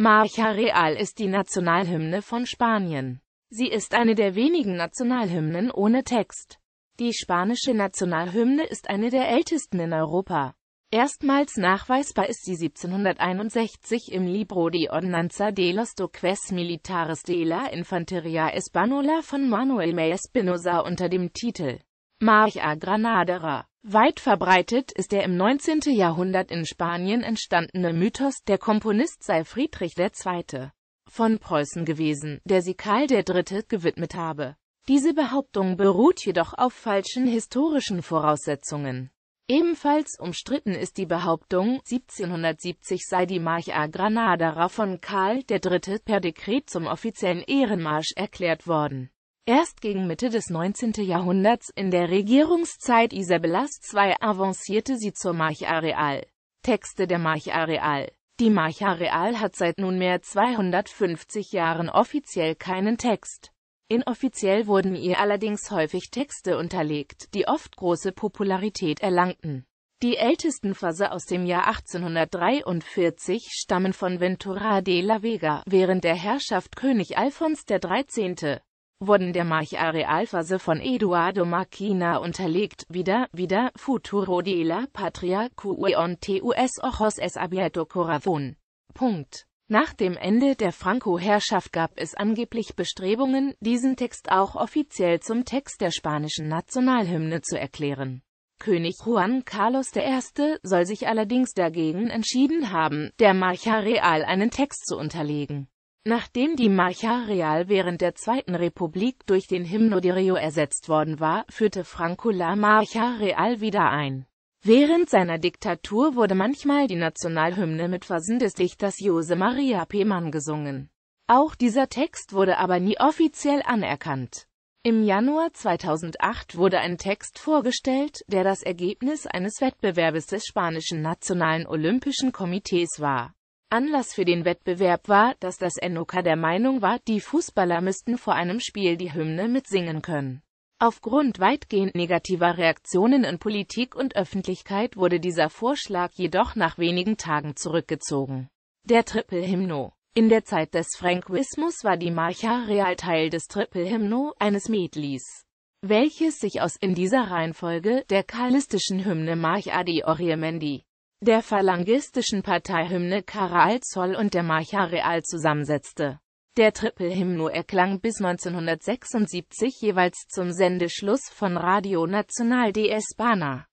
Marcha Real ist die Nationalhymne von Spanien. Sie ist eine der wenigen Nationalhymnen ohne Text. Die spanische Nationalhymne ist eine der ältesten in Europa. Erstmals nachweisbar ist sie 1761 im Libro de Ordnanza de los Doques Militares de la Infantería Española von Manuel May Espinosa unter dem Titel Marcha Granadera Weit verbreitet ist der im 19. Jahrhundert in Spanien entstandene Mythos, der Komponist sei Friedrich II. von Preußen gewesen, der sie Karl III. gewidmet habe. Diese Behauptung beruht jedoch auf falschen historischen Voraussetzungen. Ebenfalls umstritten ist die Behauptung, 1770 sei die Marcha Granadera von Karl III. per Dekret zum offiziellen Ehrenmarsch erklärt worden Erst gegen Mitte des 19. Jahrhunderts, in der Regierungszeit Isabellas II, avancierte sie zur Marcha Real. Texte der Marcha Real Die Marcha Real hat seit nunmehr 250 Jahren offiziell keinen Text. Inoffiziell wurden ihr allerdings häufig Texte unterlegt, die oft große Popularität erlangten. Die ältesten Verse aus dem Jahr 1843 stammen von Ventura de la Vega, während der Herrschaft König Alfons XIII wurden der March-Arealphase von Eduardo Macchina unterlegt, wieder, wieder, Futuro de la Patria e Tus ojos es abierto corazón. Punkt. Nach dem Ende der Franco-Herrschaft gab es angeblich Bestrebungen, diesen Text auch offiziell zum Text der spanischen Nationalhymne zu erklären. König Juan Carlos I. soll sich allerdings dagegen entschieden haben, der Marcha Real einen Text zu unterlegen. Nachdem die Marcha Real während der Zweiten Republik durch den Himno de Rio ersetzt worden war, führte Franco la Marcha Real wieder ein. Während seiner Diktatur wurde manchmal die Nationalhymne mit Versen des Dichters Jose Maria Pemann gesungen. Auch dieser Text wurde aber nie offiziell anerkannt. Im Januar 2008 wurde ein Text vorgestellt, der das Ergebnis eines Wettbewerbes des spanischen Nationalen Olympischen Komitees war. Anlass für den Wettbewerb war, dass das NOK der Meinung war, die Fußballer müssten vor einem Spiel die Hymne mitsingen können. Aufgrund weitgehend negativer Reaktionen in Politik und Öffentlichkeit wurde dieser Vorschlag jedoch nach wenigen Tagen zurückgezogen. Der Triple Hymno In der Zeit des Franquismus war die Marcha Real Teil des Triple Hymno, eines Medlis, welches sich aus in dieser Reihenfolge der karlistischen Hymne March Adi Oriemendi der phalangistischen Parteihymne Karal Zoll und der Marcha Real zusammensetzte. Der Triple-Hymno erklang bis 1976 jeweils zum Sendeschluss von Radio Nacional de España.